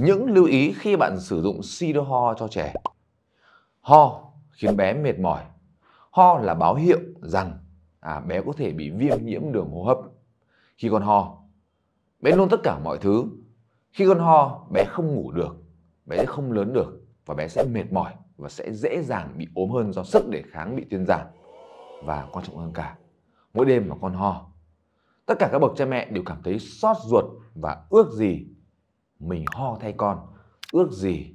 Những lưu ý khi bạn sử dụng sido ho cho trẻ Ho khiến bé mệt mỏi Ho là báo hiệu rằng à, bé có thể bị viêm nhiễm đường hô hấp Khi con ho, bé luôn tất cả mọi thứ Khi con ho, bé không ngủ được, bé sẽ không lớn được Và bé sẽ mệt mỏi và sẽ dễ dàng bị ốm hơn do sức đề kháng bị thuyên giảm Và quan trọng hơn cả, mỗi đêm mà con ho Tất cả các bậc cha mẹ đều cảm thấy xót ruột và ước gì mình ho thay con ước gì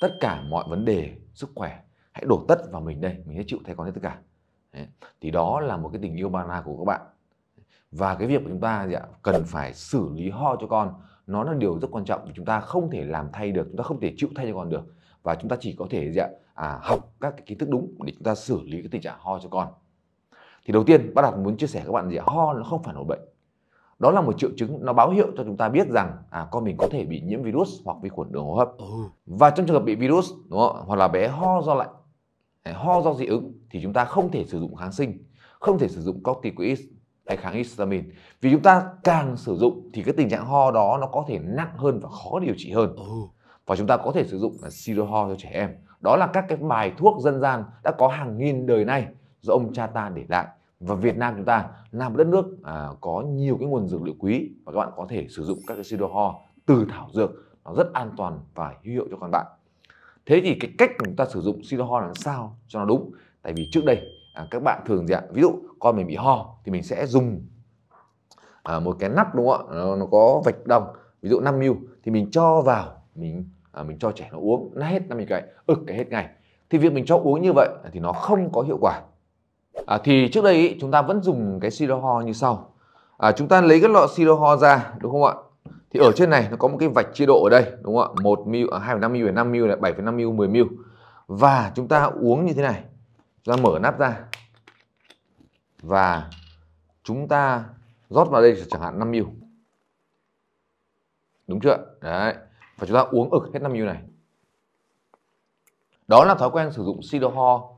tất cả mọi vấn đề sức khỏe hãy đổ tất vào mình đây mình sẽ chịu thay con hết tất cả thì đó là một cái tình yêu ban la của các bạn và cái việc của chúng ta dạ, cần phải xử lý ho cho con nó là điều rất quan trọng chúng ta không thể làm thay được chúng ta không thể chịu thay cho con được và chúng ta chỉ có thể dạ, à, học các cái kiến thức đúng để chúng ta xử lý cái tình trạng ho cho con thì đầu tiên bác đạt muốn chia sẻ các bạn gì ho nó không phải nổi bệnh đó là một triệu chứng nó báo hiệu cho chúng ta biết rằng à con mình có thể bị nhiễm virus hoặc vi khuẩn đường hô hấp ừ. và trong trường hợp bị virus đúng không hoặc là bé ho do lạnh ho do dị ứng thì chúng ta không thể sử dụng kháng sinh không thể sử dụng corticoid hay kháng histamine vì chúng ta càng sử dụng thì cái tình trạng ho đó nó có thể nặng hơn và khó điều trị hơn ừ. và chúng ta có thể sử dụng là siro ho cho trẻ em đó là các cái bài thuốc dân gian đã có hàng nghìn đời nay do ông cha ta để lại và Việt Nam chúng ta là một đất nước à, có nhiều cái nguồn dược liệu quý và các bạn có thể sử dụng các cái sido ho từ thảo dược nó rất an toàn và hữu hiệu cho các bạn thế thì cái cách chúng ta sử dụng sido ho làm sao cho nó đúng tại vì trước đây à, các bạn thường dạng ví dụ con mình bị ho thì mình sẽ dùng à, một cái nắp đúng không ạ nó, nó có vạch đồng ví dụ 5 ml thì mình cho vào mình à, mình cho trẻ nó uống nó hết năm ml cái ực cái hết ngày thì việc mình cho uống như vậy thì nó không có hiệu quả à, thì trước đây ý, chúng ta vẫn dùng cái siro ho như sau à, chúng ta lấy cái lọ siro ho ra đúng không ạ thì ở trên này nó có một cái vạch chia độ ở đây đúng không ạ 1 mil, 2,5 mil, 5 mil, 7,5 mil, 10 mil và chúng ta uống như thế này ra mở nắp ra và chúng ta rót vào đây chẳng hạn 5 mil đúng chưa đấy và chúng ta uống ực hết 5 mil này đó là thói quen sử dụng siro ho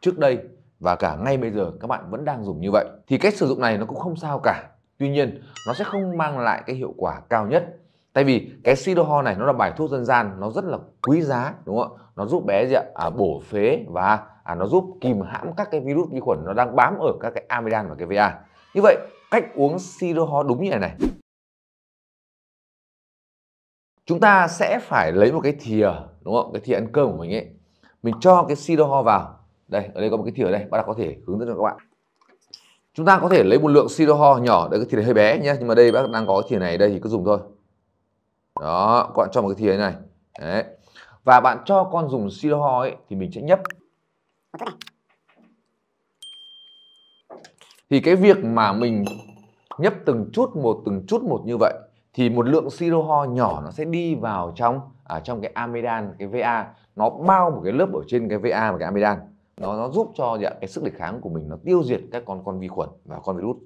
trước đây và cả ngay bây giờ các bạn vẫn đang dùng như vậy thì cách sử dụng này nó cũng không sao cả tuy nhiên nó sẽ không mang lại cái hiệu quả cao nhất tại vì cái sidoho này nó là bài thuốc dân gian nó rất là quý giá đúng không ạ nó giúp bé gì ạ à, bổ phế và à, nó giúp kìm hãm các cái virus vi khuẩn nó đang bám ở các cái amidan và cái va như vậy cách uống sidoho đúng như này này chúng ta sẽ phải lấy một cái thìa đúng không cái thìa ăn cơm của mình ấy mình cho cái sidoho vào đây ở đây có một cái thìa đây bác đã có thể hướng dẫn cho các bạn chúng ta có thể lấy một lượng siro ho nhỏ đây cái thìa này hơi bé nhé nhưng mà đây bác đang có cái thìa này đây thì cứ dùng thôi đó các bạn cho một cái thìa này đấy và bạn cho con dùng siro ho ấy thì mình sẽ nhấp thì cái việc mà mình nhấp từng chút một từng chút một như vậy thì một lượng siro ho nhỏ nó sẽ đi vào trong ở à, trong cái amidan cái va nó bao một cái lớp ở trên cái va và cái amidan nó nó giúp cho dạ, cái sức đề kháng của mình nó tiêu diệt các con con vi khuẩn và con virus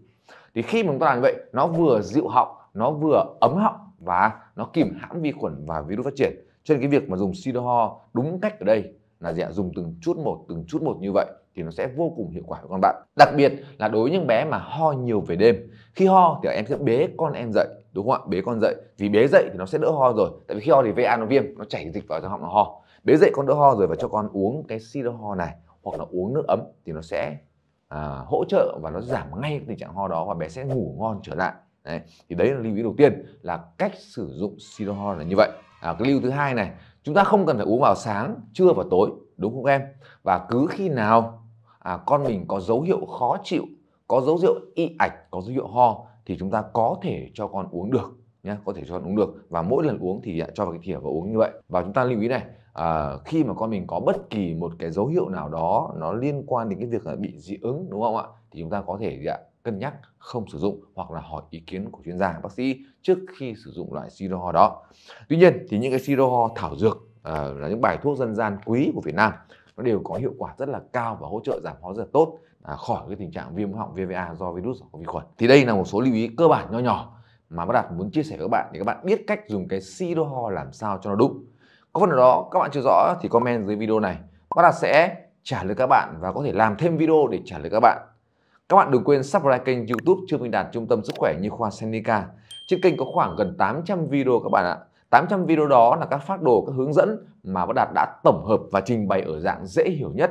thì khi mà chúng ta làm như vậy nó vừa dịu họng nó vừa ấm họng và nó kìm hãm vi khuẩn và virus phát triển cho nên cái việc mà dùng ho đúng cách ở đây là dạ, dùng từng chút một từng chút một như vậy thì nó sẽ vô cùng hiệu quả với con bạn đặc biệt là đối với những bé mà ho nhiều về đêm khi ho thì em sẽ bế con em dậy đúng không ạ bế con dậy vì bế dậy thì nó sẽ đỡ ho rồi tại vì khi ho thì va nó viêm nó chảy dịch vào trong họng nó ho bế dậy con đỡ ho rồi và cho con uống cái si ho này hoặc là uống nước ấm thì nó sẽ à, hỗ trợ và nó giảm ngay tình trạng ho đó và bé sẽ ngủ ngon trở lại đấy. thì đấy là lưu ý đầu tiên là cách sử dụng sirohorn là như vậy à, cái lưu thứ hai này chúng ta không cần phải uống vào sáng trưa và tối đúng không em và cứ khi nào à, con mình có dấu hiệu khó chịu có dấu hiệu y ạch có dấu hiệu ho thì chúng ta có thể cho con uống được nhé có thể cho uống được và mỗi lần uống thì à, cho vào cái thìa và uống như vậy và chúng ta lưu ý này à, khi mà con mình có bất kỳ một cái dấu hiệu nào đó nó liên quan đến cái việc là bị dị ứng đúng không ạ thì chúng ta có thể dạ, cân nhắc không sử dụng hoặc là hỏi ý kiến của chuyên gia bác sĩ trước khi sử dụng loại siro ho đó tuy nhiên thì những cái siro ho thảo dược à, là những bài thuốc dân gian quý của việt nam nó đều có hiệu quả rất là cao và hỗ trợ giảm ho rất là tốt à, khỏi cái tình trạng viêm họng VVA do virus hoặc vi khuẩn thì đây là một số lưu ý cơ bản nho nhỏ mà bác Đạt muốn chia sẻ với các bạn để các bạn biết cách dùng cái si đô ho làm sao cho nó đúng. Có phần nào đó các bạn chưa rõ thì comment dưới video này. bác Đạt sẽ trả lời các bạn và có thể làm thêm video để trả lời các bạn. Các bạn đừng quên subscribe kênh YouTube Trương Minh Đạt Trung tâm Sức khỏe như khoa Senica. Trên kênh có khoảng gần 800 video các bạn ạ. 800 video đó là các phát đồ, các hướng dẫn mà bác Đạt đã tổng hợp và trình bày ở dạng dễ hiểu nhất.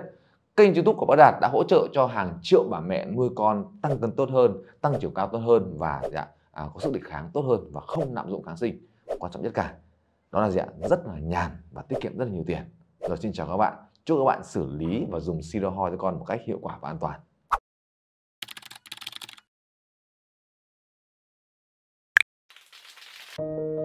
Kênh YouTube của bác Đạt đã hỗ trợ cho hàng triệu bà mẹ nuôi con tăng cân tốt hơn, tăng chiều cao tốt hơn và dạ, à, có sức đề kháng tốt hơn và không lạm dụng kháng sinh quan trọng nhất cả đó là gì ạ rất là nhàn và tiết kiệm rất là nhiều tiền rồi xin chào các bạn chúc các bạn xử lý và dùng sirohoi cho con một cách hiệu quả và an toàn Thank you